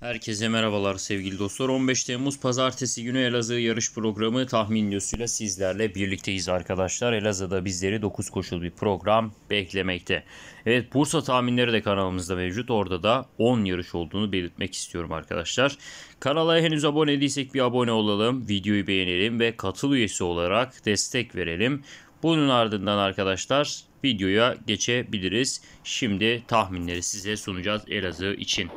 Herkese merhabalar sevgili dostlar. 15 Temmuz Pazartesi günü Elazığ yarış programı tahmin nüsüyle sizlerle birlikteyiz arkadaşlar. Elazığ'da bizleri 9 koşul bir program beklemekte. Evet Bursa tahminleri de kanalımızda mevcut. Orada da 10 yarış olduğunu belirtmek istiyorum arkadaşlar. Kanala henüz abone değilsek bir abone olalım. Videoyu beğenelim ve katıl üyesi olarak destek verelim. Bunun ardından arkadaşlar videoya geçebiliriz. Şimdi tahminleri size sunacağız Elazığ için.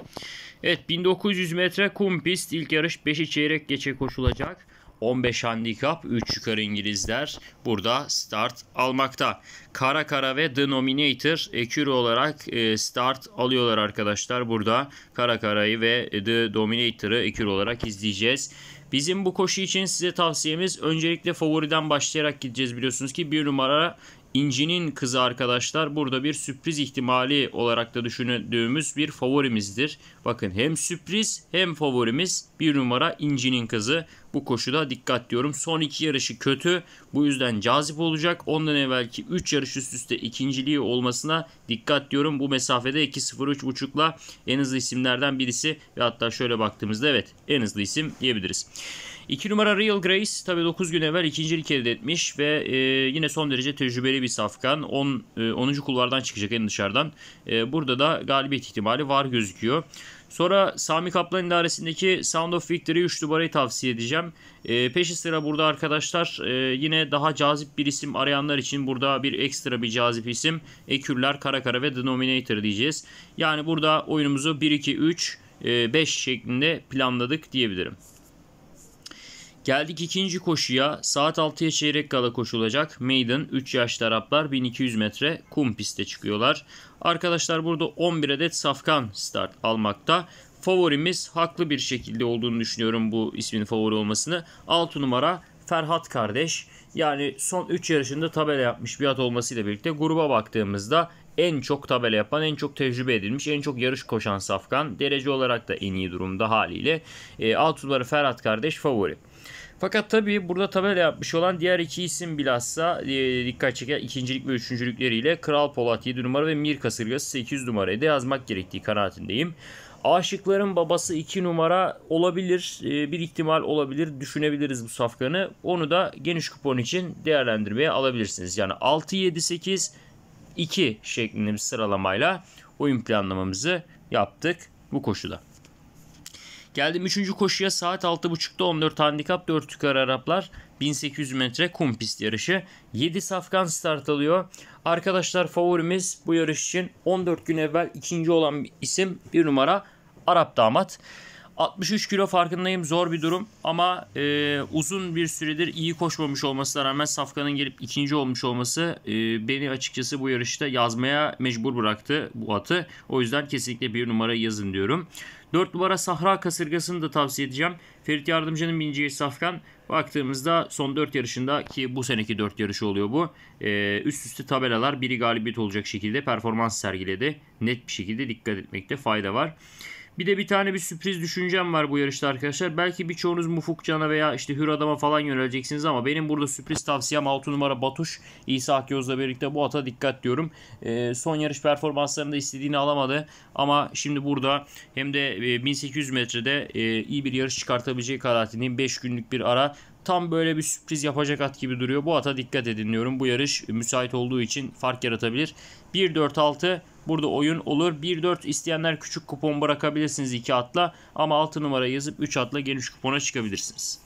Evet 1900 metre kum pist ilk yarış 5'i çeyrek geçe koşulacak. 15 handikap 3 yukarı İngilizler burada start almakta. Kara Kara ve The Nominator ekürü olarak e, start alıyorlar arkadaşlar. Burada Kara Kara'yı ve The Dominator'ı ekür olarak izleyeceğiz. Bizim bu koşu için size tavsiyemiz öncelikle favoriden başlayarak gideceğiz biliyorsunuz ki bir numara İnci'nin kızı arkadaşlar burada bir sürpriz ihtimali olarak da düşündüğümüz bir favorimizdir. Bakın hem sürpriz hem favorimiz bir numara İnci'nin kızı. Bu koşuda dikkat diyorum. Son iki yarışı kötü. Bu yüzden cazip olacak. Ondan evvelki 3 yarış üst üste ikinciliği olmasına dikkat diyorum. Bu mesafede 2.03.5'la en hızlı isimlerden birisi ve hatta şöyle baktığımızda evet en hızlı isim diyebiliriz. 2 numara Real Grace tabii 9 gün evvel ikincilik elde etmiş ve e, yine son derece tecrübeli bir safkan. 10. E, kulvardan çıkacak en dışarıdan. E, burada da galibiyet ihtimali var gözüküyor. Sonra Sami Kaplan idaresindeki Sound of Victory 3 numarayı tavsiye edeceğim. E, peşi sıra burada arkadaşlar e, yine daha cazip bir isim arayanlar için burada bir ekstra bir cazip isim. Ekürler, Karakara ve The diyeceğiz. Yani burada oyunumuzu 1-2-3-5 e, şeklinde planladık diyebilirim. Geldik ikinci koşuya. Saat 6'ya çeyrek kala koşulacak. Maiden 3 yaşlı Araplar 1200 metre kum piste çıkıyorlar. Arkadaşlar burada 11 adet safkan start almakta. Favorimiz haklı bir şekilde olduğunu düşünüyorum bu ismin favori olmasını. 6 numara Ferhat kardeş. Yani son 3 yarışında tabela yapmış bir at olmasıyla birlikte gruba baktığımızda en çok tabela yapan, en çok tecrübe edilmiş, en çok yarış koşan Safkan. Derece olarak da en iyi durumda haliyle. E, Altuları Ferhat kardeş favori. Fakat tabii burada tabela yapmış olan diğer iki isim bilhassa e, dikkat çeken ikincilik ve üçüncülükleriyle Kral Polat 7 numara ve Mir Kasırgası 8 numarayı da yazmak gerektiği kanaatindeyim. Aşıkların babası 2 numara olabilir. E, bir ihtimal olabilir. Düşünebiliriz bu safkanı. Onu da geniş kupon için değerlendirmeye alabilirsiniz. Yani 6, 7, 8, 2 şeklinde bir sıralamayla oyun planlamamızı yaptık bu koşuda. Geldim 3. koşuya saat 6.30'da 14 handikap 4 yukarı Araplar 1800 metre kum pist yarışı. 7 safkan start alıyor. Arkadaşlar favorimiz bu yarış için 14 gün evvel ikinci olan isim bir numara Arap Damat. 63 kilo farkındayım zor bir durum ama e, uzun bir süredir iyi koşmamış olmasına rağmen Safkan'ın gelip ikinci olmuş olması e, beni açıkçası bu yarışta yazmaya mecbur bıraktı bu atı. O yüzden kesinlikle bir numara yazın diyorum. 4 numara Sahra Kasırgası'nı da tavsiye edeceğim. Ferit Yardımcı'nın bineceği Safkan baktığımızda son 4 yarışında ki bu seneki 4 yarışı oluyor bu. E, üst üste tabelalar biri galibiyet olacak şekilde performans sergiledi. Net bir şekilde dikkat etmekte fayda var. Bir de bir tane bir sürpriz düşüncem var bu yarışta arkadaşlar. Belki birçoğunuz Mufuk Can'a veya işte Hür Adam'a falan yöneleceksiniz ama benim burada sürpriz tavsiyem 6 numara Batuş. İsa Akyoz'la birlikte bu ata dikkat diyorum. E, son yarış performanslarında istediğini alamadı ama şimdi burada hem de 1800 e, metrede e, iyi bir yarış çıkartabileceği kanaatindeyim. 5 günlük bir ara tam böyle bir sürpriz yapacak at gibi duruyor. Bu ata dikkat edin diyorum. Bu yarış müsait olduğu için fark yaratabilir. 1-4-6 burada oyun olur. 1-4 isteyenler küçük kupon bırakabilirsiniz 2 atla ama 6 numara yazıp 3 atla geniş kupona çıkabilirsiniz.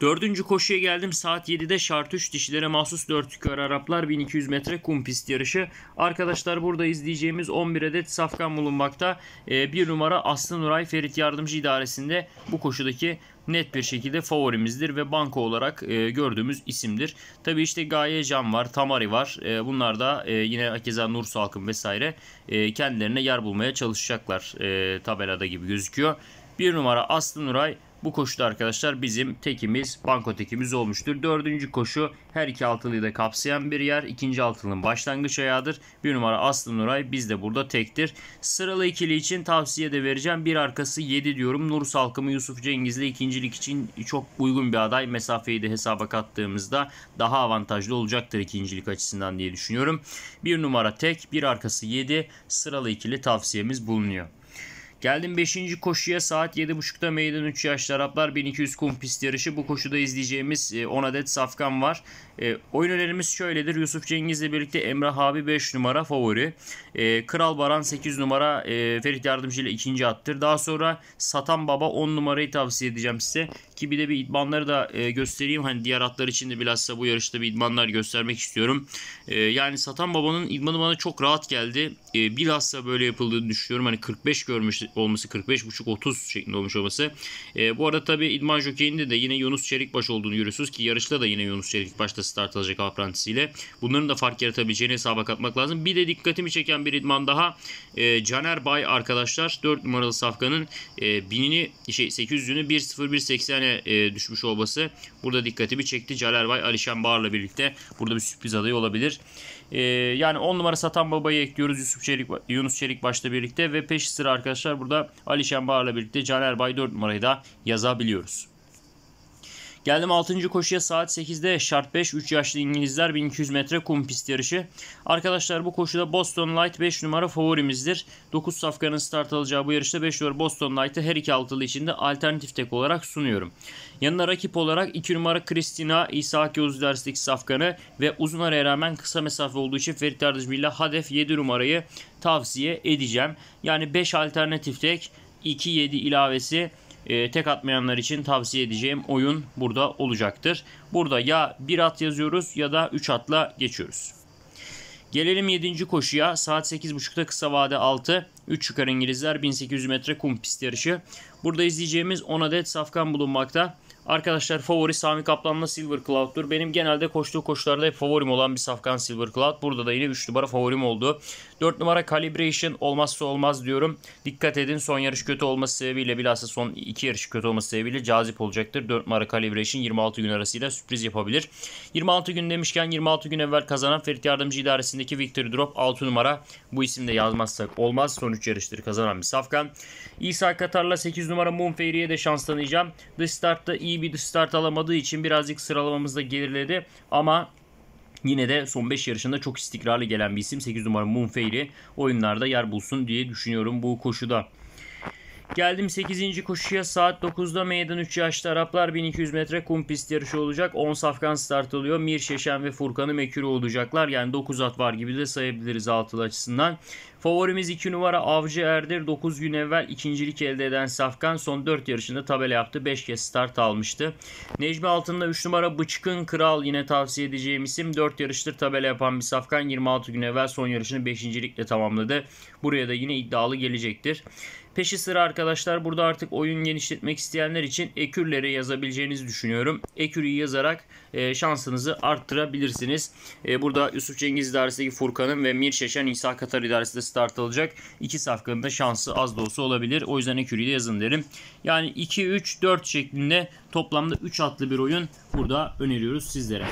Dördüncü koşuya geldim. Saat 7'de şart 3 dişilere mahsus 4 yukarı Araplar 1200 metre kum pist yarışı. Arkadaşlar burada izleyeceğimiz 11 adet safkan bulunmakta. E, bir numara Aslı Nuray Ferit Yardımcı İdaresi'nde bu koşudaki net bir şekilde favorimizdir ve banka olarak e, gördüğümüz isimdir. Tabi işte Gaye Can var, Tamari var. E, bunlar da e, yine Akeza Nur Salkın vesaire e, kendilerine yer bulmaya çalışacaklar e, tabelada gibi gözüküyor. Bir numara Aslı Nuray bu koşuda arkadaşlar bizim tekimiz banko tekimiz olmuştur. Dördüncü koşu her iki altılıyı da kapsayan bir yer. İkinci altılının başlangıç ayağıdır. Bir numara Aslı Nuray bizde burada tektir. Sıralı ikili için tavsiye de vereceğim. Bir arkası 7 diyorum. Nur Salkımı Yusuf Cengiz'le ikincilik için çok uygun bir aday. Mesafeyi de hesaba kattığımızda daha avantajlı olacaktır ikincilik açısından diye düşünüyorum. Bir numara tek, bir arkası 7 sıralı ikili tavsiyemiz bulunuyor. Geldim 5. koşuya saat 7.30'da meydan 3 yaşlı Araplar 1200 kum pist yarışı. Bu koşuda izleyeceğimiz 10 e, adet safkan var. E, oyun önerimiz şöyledir. Yusuf Cengiz'le birlikte Emrah abi 5 numara favori. E, Kral Baran 8 numara e, Ferit Yardımcı ile ikinci attır. Daha sonra Satan Baba 10 numarayı tavsiye edeceğim size. Ki bir de bir idmanları da e, göstereyim. Hani diğer atlar için de bilhassa bu yarışta bir idmanlar göstermek istiyorum. E, yani Satan Baba'nın idmanı bana çok rahat geldi. E, bilhassa böyle yapıldığını düşünüyorum. Hani 45 görmüş olması 45.5-30 şeklinde olmuş olması. E, bu arada tabi İdman jockey'inde de yine Yunus Çelikbaş olduğunu görüyorsunuz ki yarışta da yine Yunus Çelikbaş'ta start alacak ile Bunların da fark yaratabileceğini hesaba katmak lazım. Bir de dikkatimi çeken bir idman daha e, Caner Bay arkadaşlar 4 numaralı safkanın e, binini şey 800'ünü 1.01.80'e e, düşmüş olması burada dikkatimi çekti. Caner Bay Alişan Bağır'la birlikte burada bir sürpriz adayı olabilir. E, yani 10 numara Satan Baba'yı ekliyoruz Yusuf Çelik, Yunus Çelik başta birlikte ve peş sıra arkadaşlar burada Ali Şenbahar'la birlikte Caner Bay 4 numarayı da yazabiliyoruz. Geldim 6. koşuya saat 8'de şart 5 3 yaşlı İngilizler 1200 metre kum pist yarışı. Arkadaşlar bu koşuda Boston Light 5 numara favorimizdir. 9 safkanın start alacağı bu yarışta 5 numara Boston Light'ı her iki altılı içinde alternatif tek olarak sunuyorum. Yanına rakip olarak 2 numara Kristina İshak Yavuz Derslik safkanı ve uzun araya rağmen kısa mesafe olduğu için Ferit Ardışbil'le Hadef 7 numarayı tavsiye edeceğim. Yani 5 alternatif tek 2-7 ilavesi ee, tek atmayanlar için tavsiye edeceğim oyun burada olacaktır. Burada ya 1 at yazıyoruz ya da 3 atla geçiyoruz. Gelelim 7. koşuya. Saat 8.30'da kısa vade 6. 3 yukarı İngilizler 1800 metre kum pist yarışı. Burada izleyeceğimiz 10 adet safkan bulunmakta. Arkadaşlar favori Sami Kaplan'la Silver Cloud'dur. Benim genelde koştuğu koşularda hep favorim olan bir safkan Silver Cloud. Burada da yine 3 numara favorim oldu. 4 numara Calibration olmazsa olmaz diyorum. Dikkat edin son yarış kötü olması sebebiyle bilhassa son 2 yarış kötü olması sebebiyle cazip olacaktır. 4 numara Calibration 26 gün arasıyla sürpriz yapabilir. 26 gün demişken 26 gün evvel kazanan Ferit Yardımcı idaresindeki Victory Drop 6 numara. Bu isimde yazmazsak olmaz. Son 3 yarıştır kazanan bir safkan. İsa Katar'la 8 numara Moon Fairy'e de şans tanıyacağım. The Start'ta iyi bir start alamadığı için birazcık sıralamamızda geriledi ama Yine de son 5 yarışında çok istikrarlı gelen bir isim 8 numara Munfeiri oyunlarda yer bulsun diye düşünüyorum bu koşuda. Geldim 8. koşuya saat 9'da meydan 3 yaşlı Araplar 1200 metre kum pist yarışı olacak. 10 safkan start alıyor. Mir Şeşen ve Furkan'ı Mekürü olacaklar. Yani 9 at var gibi de sayabiliriz altılı açısından. Favorimiz 2 numara Avcı Erdir. 9 gün evvel ikincilik elde eden Safkan son 4 yarışında tabela yaptı. 5 kez start almıştı. Necmi altında 3 numara Bıçkın Kral yine tavsiye edeceğim isim. 4 yarıştır tabela yapan bir Safkan 26 gün evvel son yarışını 5. likle tamamladı. Buraya da yine iddialı gelecektir. Peşi sıra arkadaşlar burada artık oyun genişletmek isteyenler için ekürleri yazabileceğinizi düşünüyorum. Ekürü yazarak e, şansınızı arttırabilirsiniz. E, burada Yusuf Cengiz idaresindeki Furkan'ın ve Mir Şeşen İsa Katar idaresinde start alacak. İki safkanın da şansı az da olsa olabilir. O yüzden Ekürü'yü de yazın derim. Yani 2-3-4 şeklinde toplamda 3 atlı bir oyun burada öneriyoruz sizlere.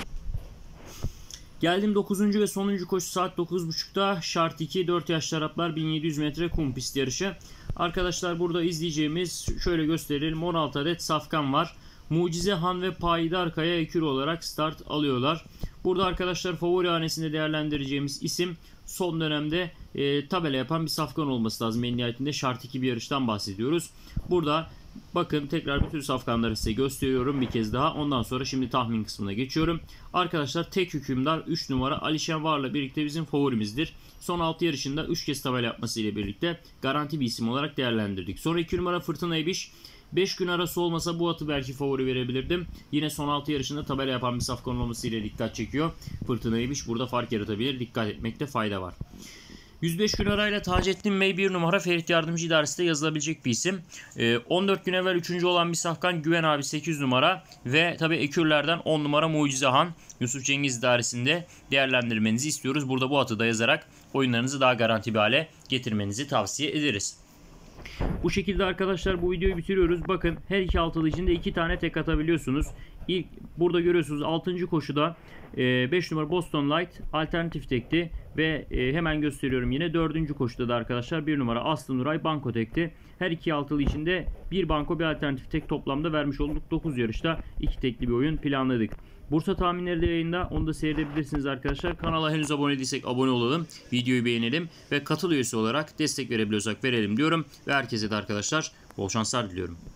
Geldim 9. ve sonuncu koşu saat 9.30'da şart 2 4 yaşlı Araplar 1700 metre kum pist yarışı. Arkadaşlar burada izleyeceğimiz şöyle gösterelim 16 adet safkan var. Mucize Han ve Payidar Kaya Ekür olarak start alıyorlar. Burada arkadaşlar favori hanesinde değerlendireceğimiz isim son dönemde e, tabela yapan bir safkan olması lazım. En nihayetinde şart 2 bir yarıştan bahsediyoruz. Burada bakın tekrar bütün safkanları size gösteriyorum bir kez daha. Ondan sonra şimdi tahmin kısmına geçiyorum. Arkadaşlar tek hükümdar 3 numara Alişen Var'la birlikte bizim favorimizdir. Son 6 yarışında 3 kez tabela ile birlikte garanti bir isim olarak değerlendirdik. Sonra 2 numara Fırtına Ebiş. 5 gün arası olmasa bu atı belki favori verebilirdim. Yine son 6 yarışında tabela yapan bir safkan ile dikkat çekiyor. Fırtınaymış burada fark yaratabilir. Dikkat etmekte fayda var. 105 gün arayla Taceddin Bey bir numara Ferit Yardımcı İdaresi'de yazılabilecek bir isim. 14 ee, gün evvel 3. olan bir safkan Güven abi 800 numara ve tabi ekürlerden 10 numara Mucize Han Yusuf Cengiz İdaresi'nde değerlendirmenizi istiyoruz. Burada bu atı da yazarak oyunlarınızı daha garanti bir hale getirmenizi tavsiye ederiz. Bu şekilde arkadaşlar bu videoyu bitiriyoruz. Bakın her iki altılı içinde iki tane tek atabiliyorsunuz. İlk burada görüyorsunuz 6. koşuda 5 e, numara Boston Light alternatif tekti ve e, hemen gösteriyorum yine 4. koşuda da arkadaşlar 1 numara Aslı Nuray banko tekti. Her iki altılı içinde bir banko bir alternatif tek toplamda vermiş olduk. 9 yarışta iki tekli bir oyun planladık. Bursa tahminleri de yayında. Onu da seyredebilirsiniz arkadaşlar. Kanala henüz abone değilsek abone olalım. Videoyu beğenelim ve katıl üyesi olarak destek verebiliyorsak verelim diyorum. Ve herkese de arkadaşlar bol şanslar diliyorum.